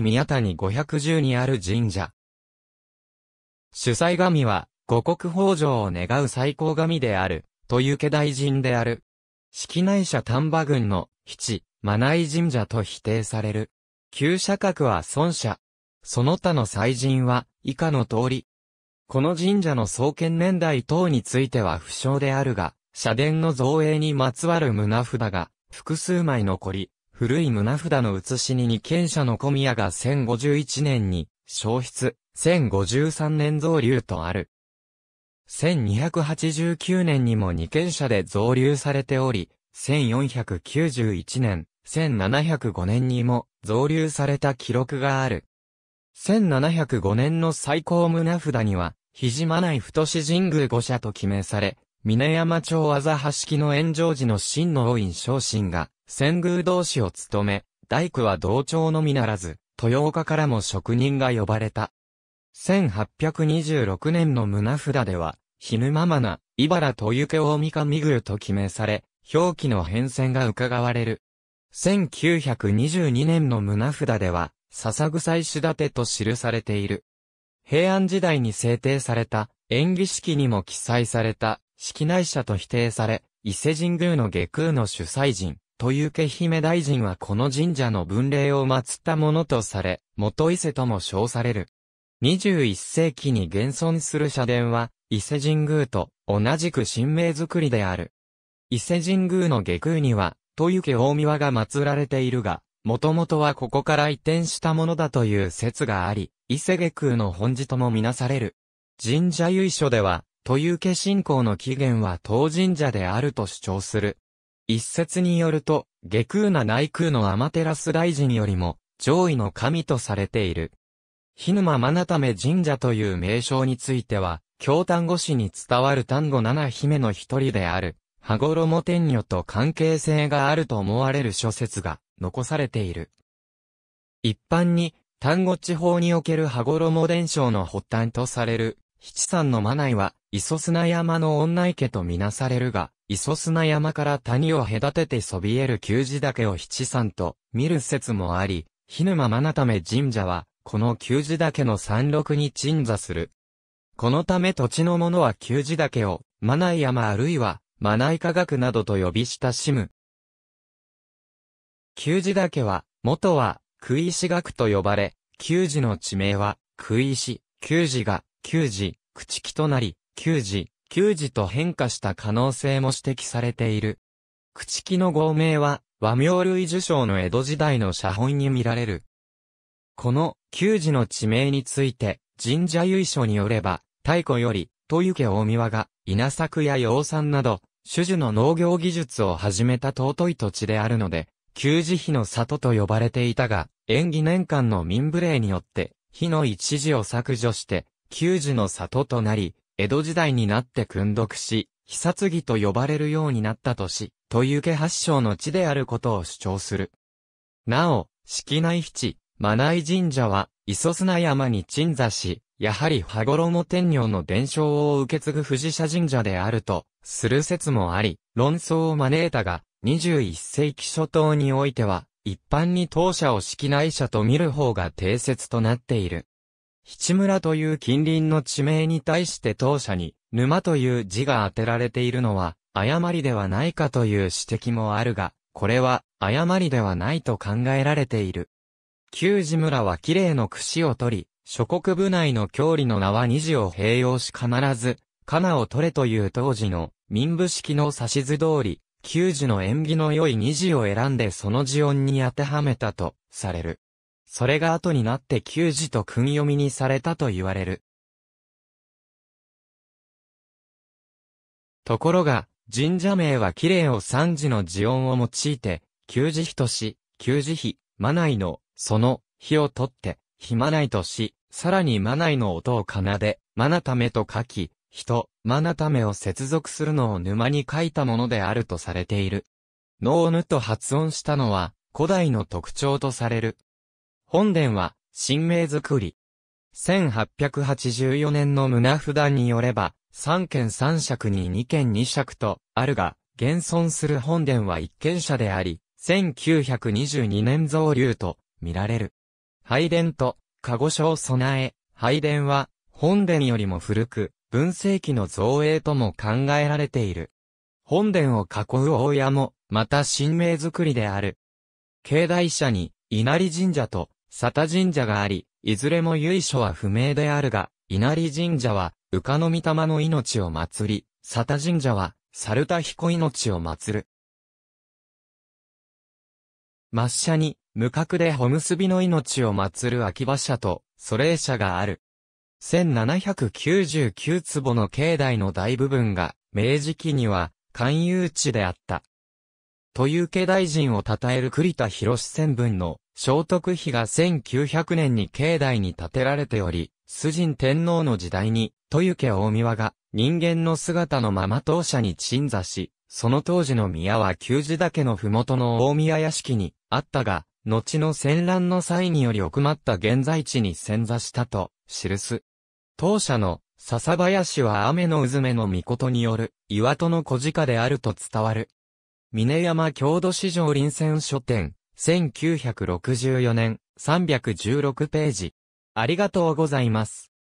宮谷510にある神社。主催神は、五国豊穣を願う最高神である、という家大神である。式内社丹波郡の、七、マナイ神社と否定される。旧社格は孫社。その他の祭神は、以下の通り。この神社の創建年代等については不詳であるが、社殿の造営にまつわる胸札が、複数枚残り、古い胸札の写しに二軒者の小宮が1051年に、消失、1053年増流とある。1289年にも二軒舎で増流されており、1491年、1705年にも増流された記録がある。1705年の最高胸札には、ひじまない太し神宮五社と決めされ、峰山町あざ橋木の炎上時の真の王院昇進が、仙宮同士を務め、大工は同町のみならず、豊岡からも職人が呼ばれた。1826年の胸札では、ひぬままな、茨とゆけみ神宮と記名され、表記の変遷が伺われる。1922年の胸札では、笹臭い石立てと記されている。平安時代に制定された、演技式にも記載された、式内者と否定され、伊勢神宮の下空の主催人、という家姫大臣はこの神社の分霊を祀ったものとされ、元伊勢とも称される。21世紀に現存する社殿は、伊勢神宮と同じく神明作りである。伊勢神宮の下空には、豊家大宮が祀られているが、もともとはここから移転したものだという説があり、伊勢下空の本寺ともみなされる。神社由緒では、という家信仰の起源は当神社であると主張する。一説によると、下空な内空のアマテラス大臣よりも上位の神とされている。日沼真為神社という名称については、京丹後市に伝わる丹後七姫の一人である、羽衣天女と関係性があると思われる諸説が残されている。一般に、丹後地方における羽衣伝承の発端とされる、七三のマナイは、磯砂山の女池とみなされるが、磯砂山から谷を隔ててそびえる旧寺岳を七山と見る説もあり、日沼真め神社は、この旧寺岳の山麓に鎮座する。このため土地の者は旧寺岳を、真内山あるいは、真内科学などと呼び親しむ。旧寺岳は、元は、杭石学と呼ばれ、旧寺の地名は、杭石、旧寺が、旧寺、朽木となり、球字、球字と変化した可能性も指摘されている。朽木の合名は、和名類受賞の江戸時代の写本に見られる。この、球字の地名について、神社由緒によれば、太古より、豊家。大庭が、稲作や養蚕など、種々の農業技術を始めた尊い土地であるので、旧字日の里と呼ばれていたが、演技年間の民部礼によって、日の一字を削除して、旧字の里となり、江戸時代になって訓読し、殺儀と呼ばれるようになった都市、という家発祥の地であることを主張する。なお、式内七、マナイ神社は、磯砂山に鎮座し、やはり羽衣天女の伝承を受け継ぐ藤社神社であると、する説もあり、論争を招いたが、21世紀初頭においては、一般に当社を式内社と見る方が定説となっている。七村という近隣の地名に対して当社に、沼という字が当てられているのは、誤りではないかという指摘もあるが、これは、誤りではないと考えられている。旧字村は綺麗の櫛を取り、諸国部内の郷里の名は二字を併用し必ず、かなを取れという当時の民部式の指図通り、旧字の縁起の良い二字を選んでその字音に当てはめたとされる。それが後になって旧字と訓読みにされたと言われる。ところが、神社名は綺麗を三字の字音を用いて、旧字費とし、旧字比、まないの、その、日を取って、日まないとし、さらにまないの音を奏で、まなためと書き、人、まなためを接続するのを沼に書いたものであるとされている。のをぬと発音したのは、古代の特徴とされる。本殿は、神明造り。1884年の胸札によれば、三軒三尺に二軒二尺と、あるが、現存する本殿は一軒舎であり、1922年造流と、見られる。拝殿と、鹿児書を備え、拝殿は、本殿よりも古く、文世紀の造営とも考えられている。本殿を囲う大屋も、また神明造りである。境内社に、稲荷神社と、佐田神社があり、いずれも由緒は不明であるが、稲荷神社は、宇鹿の御霊の命を祭り、佐田神社は、猿田彦命を祭る。抹社に、無角でほむすびの命を祭る秋葉社と、祖霊社がある。1799坪の境内の大部分が、明治期には、勧誘地であった。という家大臣を称える栗田博専文の、聖徳碑が1900年に境内に建てられており、崇神天皇の時代に、豊家大宮が人間の姿のまま当社に鎮座し、その当時の宮は旧寺岳の麓の大宮屋敷にあったが、後の戦乱の際により奥まった現在地に潜座したと、記す。当社の笹林は雨の渦目めの御事による岩戸の小鹿であると伝わる。峰山郷土市場臨戦書店、1964年316ページ。ありがとうございます。